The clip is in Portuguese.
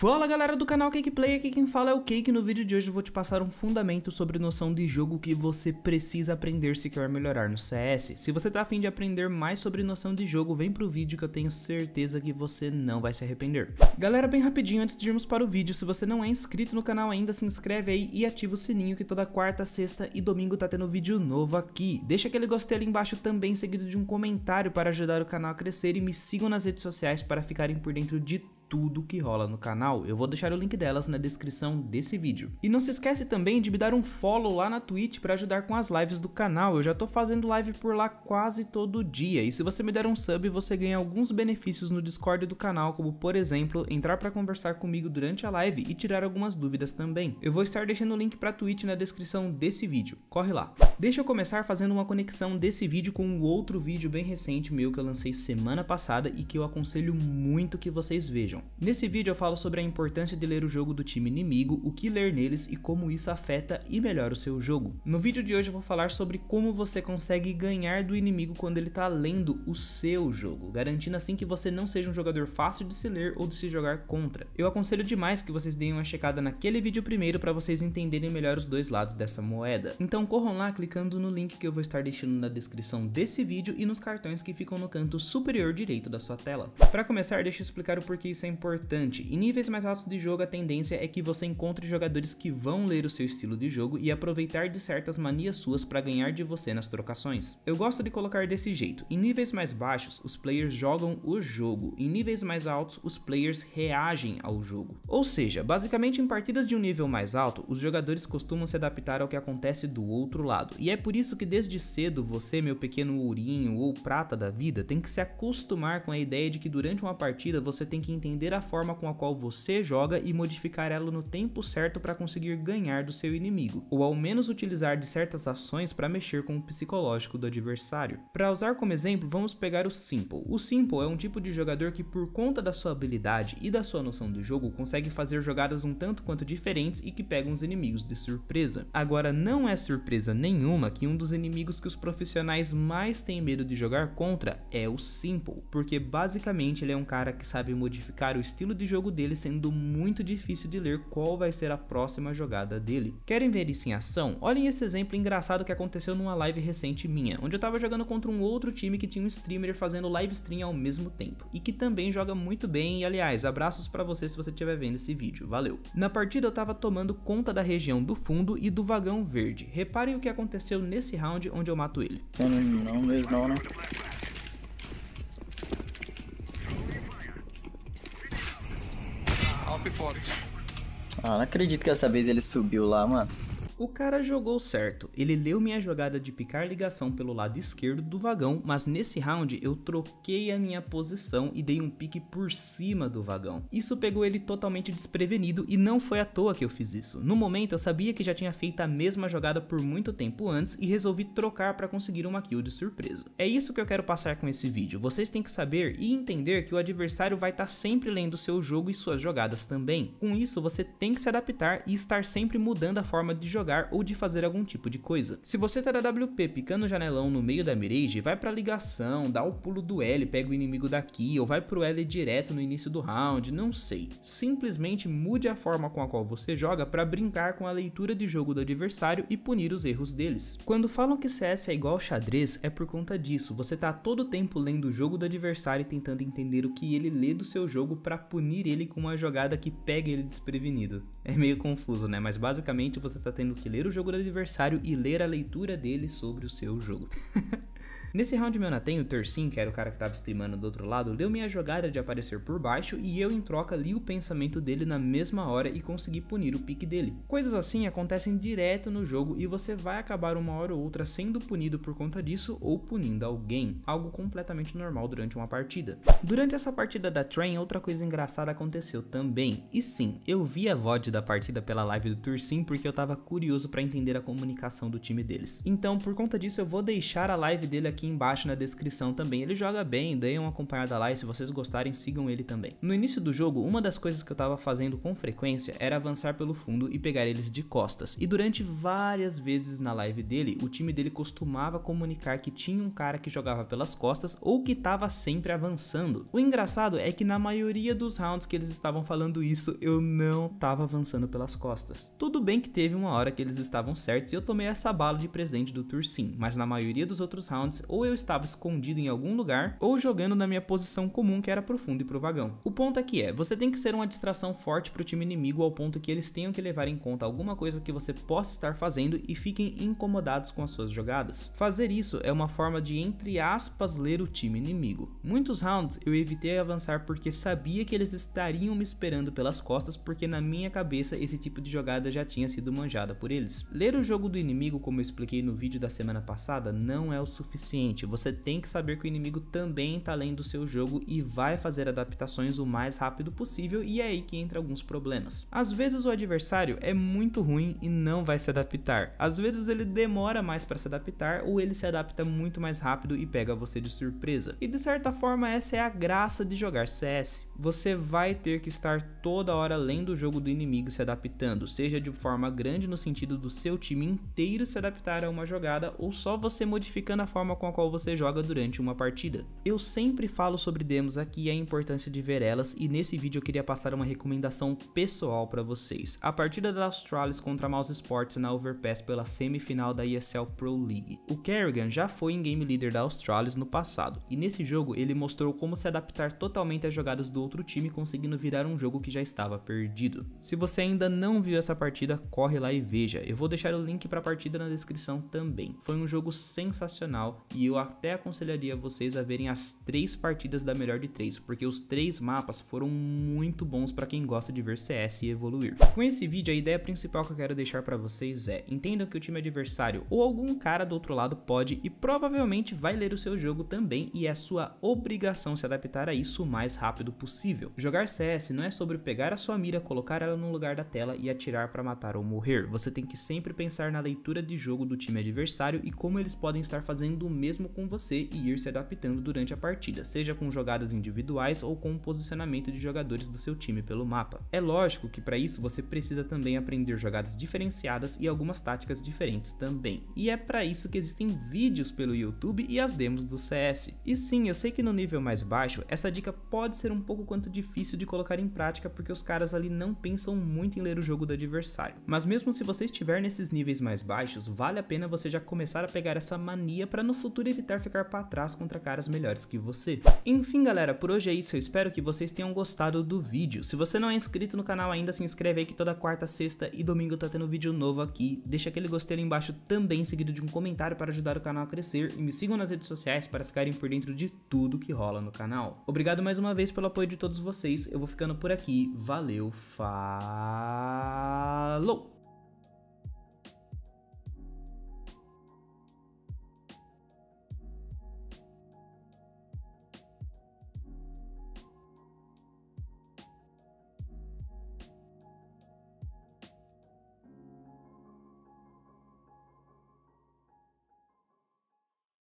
Fala galera do canal Cake Play, aqui quem fala é o Cake no vídeo de hoje eu vou te passar um fundamento sobre noção de jogo que você precisa aprender se quer melhorar no CS. Se você tá afim de aprender mais sobre noção de jogo, vem pro vídeo que eu tenho certeza que você não vai se arrepender. Galera, bem rapidinho antes de irmos para o vídeo, se você não é inscrito no canal ainda, se inscreve aí e ativa o sininho que toda quarta, sexta e domingo tá tendo vídeo novo aqui. Deixa aquele gostei ali embaixo também, seguido de um comentário para ajudar o canal a crescer e me sigam nas redes sociais para ficarem por dentro de tudo que rola no canal. Eu vou deixar o link delas na descrição desse vídeo. E não se esquece também de me dar um follow lá na Twitch para ajudar com as lives do canal. Eu já tô fazendo live por lá quase todo dia. E se você me der um sub, você ganha alguns benefícios no Discord do canal, como por exemplo, entrar para conversar comigo durante a live e tirar algumas dúvidas também. Eu vou estar deixando o link para Twitch na descrição desse vídeo. Corre lá. Deixa eu começar fazendo uma conexão desse vídeo com um outro vídeo bem recente meu que eu lancei semana passada e que eu aconselho muito que vocês vejam. Nesse vídeo eu falo sobre a importância de ler o jogo do time inimigo, o que ler neles e como isso afeta e melhora o seu jogo. No vídeo de hoje eu vou falar sobre como você consegue ganhar do inimigo quando ele está lendo o seu jogo, garantindo assim que você não seja um jogador fácil de se ler ou de se jogar contra. Eu aconselho demais que vocês deem uma checada naquele vídeo primeiro para vocês entenderem melhor os dois lados dessa moeda. Então corram lá clicando no link que eu vou estar deixando na descrição desse vídeo e nos cartões que ficam no canto superior direito da sua tela. Para começar, deixa eu explicar o porquê isso é é importante. Em níveis mais altos de jogo, a tendência é que você encontre jogadores que vão ler o seu estilo de jogo e aproveitar de certas manias suas para ganhar de você nas trocações. Eu gosto de colocar desse jeito. Em níveis mais baixos, os players jogam o jogo. Em níveis mais altos, os players reagem ao jogo. Ou seja, basicamente em partidas de um nível mais alto, os jogadores costumam se adaptar ao que acontece do outro lado. E é por isso que desde cedo você, meu pequeno ourinho ou prata da vida, tem que se acostumar com a ideia de que durante uma partida você tem que entender entender a forma com a qual você joga e modificar ela no tempo certo para conseguir ganhar do seu inimigo, ou ao menos utilizar de certas ações para mexer com o psicológico do adversário. Para usar como exemplo, vamos pegar o Simple. O Simple é um tipo de jogador que por conta da sua habilidade e da sua noção do jogo, consegue fazer jogadas um tanto quanto diferentes e que pegam os inimigos de surpresa. Agora, não é surpresa nenhuma que um dos inimigos que os profissionais mais têm medo de jogar contra é o Simple, porque basicamente ele é um cara que sabe modificar o estilo de jogo dele, sendo muito difícil de ler qual vai ser a próxima jogada dele. Querem ver isso em ação? Olhem esse exemplo engraçado que aconteceu numa live recente minha, onde eu tava jogando contra um outro time que tinha um streamer fazendo live stream ao mesmo tempo, e que também joga muito bem, e aliás, abraços para você se você estiver vendo esse vídeo, valeu. Na partida eu tava tomando conta da região do fundo e do vagão verde. Reparem o que aconteceu nesse round onde eu mato ele. Não, não, não, não. e forte. Ah, não acredito que essa vez ele subiu lá, mano. O cara jogou certo, ele leu minha jogada de picar ligação pelo lado esquerdo do vagão, mas nesse round eu troquei a minha posição e dei um pique por cima do vagão. Isso pegou ele totalmente desprevenido e não foi à toa que eu fiz isso. No momento eu sabia que já tinha feito a mesma jogada por muito tempo antes e resolvi trocar para conseguir uma kill de surpresa. É isso que eu quero passar com esse vídeo, vocês têm que saber e entender que o adversário vai estar tá sempre lendo seu jogo e suas jogadas também. Com isso você tem que se adaptar e estar sempre mudando a forma de jogar jogar ou de fazer algum tipo de coisa. Se você tá da WP picando o janelão no meio da mirage, vai pra ligação, dá o pulo do L, pega o inimigo daqui, ou vai pro L direto no início do round, não sei. Simplesmente mude a forma com a qual você joga para brincar com a leitura de jogo do adversário e punir os erros deles. Quando falam que CS é igual xadrez, é por conta disso, você tá todo tempo lendo o jogo do adversário e tentando entender o que ele lê do seu jogo para punir ele com uma jogada que pega ele desprevenido. É meio confuso, né? Mas basicamente você tá tendo que ler o jogo do adversário e ler a leitura dele sobre o seu jogo. Nesse round meu Natem, o Tercin, que era o cara que tava streamando do outro lado, leu minha jogada de aparecer por baixo e eu em troca li o pensamento dele na mesma hora e consegui punir o pique dele. Coisas assim acontecem direto no jogo e você vai acabar uma hora ou outra sendo punido por conta disso ou punindo alguém, algo completamente normal durante uma partida. Durante essa partida da Train, outra coisa engraçada aconteceu também. E sim, eu vi a VOD da partida pela live do Tursim porque eu tava curioso para entender a comunicação do time deles. Então, por conta disso, eu vou deixar a live dele aqui embaixo na descrição também. Ele joga bem, deem uma acompanhada lá e se vocês gostarem, sigam ele também. No início do jogo, uma das coisas que eu estava fazendo com frequência era avançar pelo fundo e pegar eles de costas. E durante várias vezes na live dele, o time dele costumava comunicar que tinha um cara que jogava pelas costas ou que estava sempre avançando. O engraçado é que na maioria dos rounds que eles estavam falando isso, eu não estava avançando pelas costas. Tudo bem que teve uma hora que eles estavam certos e eu tomei essa bala de presente do Tursim mas na maioria dos outros rounds ou eu estava escondido em algum lugar, ou jogando na minha posição comum que era pro fundo e pro vagão. O ponto aqui é, é, você tem que ser uma distração forte pro time inimigo ao ponto que eles tenham que levar em conta alguma coisa que você possa estar fazendo e fiquem incomodados com as suas jogadas. Fazer isso é uma forma de entre aspas ler o time inimigo. Muitos rounds eu evitei avançar porque sabia que eles estariam me esperando pelas costas porque na minha cabeça esse tipo de jogada já tinha sido manjada por eles. Ler o jogo do inimigo como eu expliquei no vídeo da semana passada não é o suficiente consciente, você tem que saber que o inimigo também está lendo o seu jogo e vai fazer adaptações o mais rápido possível e é aí que entra alguns problemas. Às vezes o adversário é muito ruim e não vai se adaptar. Às vezes ele demora mais para se adaptar ou ele se adapta muito mais rápido e pega você de surpresa. E de certa forma essa é a graça de jogar CS. Você vai ter que estar toda hora lendo o jogo do inimigo se adaptando, seja de forma grande no sentido do seu time inteiro se adaptar a uma jogada ou só você modificando a forma com com a qual você joga durante uma partida. Eu sempre falo sobre demos aqui e a importância de ver elas, e nesse vídeo eu queria passar uma recomendação pessoal para vocês. A partida da Australis contra a Mouse Sports na Overpass pela semifinal da ESL Pro League. O Kerrigan já foi em game leader da Australis no passado, e nesse jogo ele mostrou como se adaptar totalmente às jogadas do outro time, conseguindo virar um jogo que já estava perdido. Se você ainda não viu essa partida, corre lá e veja. Eu vou deixar o link para a partida na descrição também. Foi um jogo sensacional e eu até aconselharia vocês a verem as três partidas da melhor de três, porque os três mapas foram muito bons para quem gosta de ver CS e evoluir. Com esse vídeo, a ideia principal que eu quero deixar para vocês é, entendam que o time adversário ou algum cara do outro lado pode e provavelmente vai ler o seu jogo também e é sua obrigação se adaptar a isso o mais rápido possível. Jogar CS não é sobre pegar a sua mira, colocar ela no lugar da tela e atirar para matar ou morrer. Você tem que sempre pensar na leitura de jogo do time adversário e como eles podem estar fazendo o mesmo mesmo com você e ir se adaptando durante a partida, seja com jogadas individuais ou com o posicionamento de jogadores do seu time pelo mapa. É lógico que para isso você precisa também aprender jogadas diferenciadas e algumas táticas diferentes também. E é para isso que existem vídeos pelo YouTube e as demos do CS. E sim, eu sei que no nível mais baixo, essa dica pode ser um pouco quanto difícil de colocar em prática porque os caras ali não pensam muito em ler o jogo do adversário. Mas mesmo se você estiver nesses níveis mais baixos, vale a pena você já começar a pegar essa mania para no futuro futuro e evitar ficar para trás contra caras melhores que você. Enfim galera, por hoje é isso, eu espero que vocês tenham gostado do vídeo. Se você não é inscrito no canal ainda, se inscreve aí que toda quarta, sexta e domingo tá tendo vídeo novo aqui. Deixa aquele gostei ali embaixo também, seguido de um comentário para ajudar o canal a crescer e me sigam nas redes sociais para ficarem por dentro de tudo que rola no canal. Obrigado mais uma vez pelo apoio de todos vocês, eu vou ficando por aqui, valeu, falou!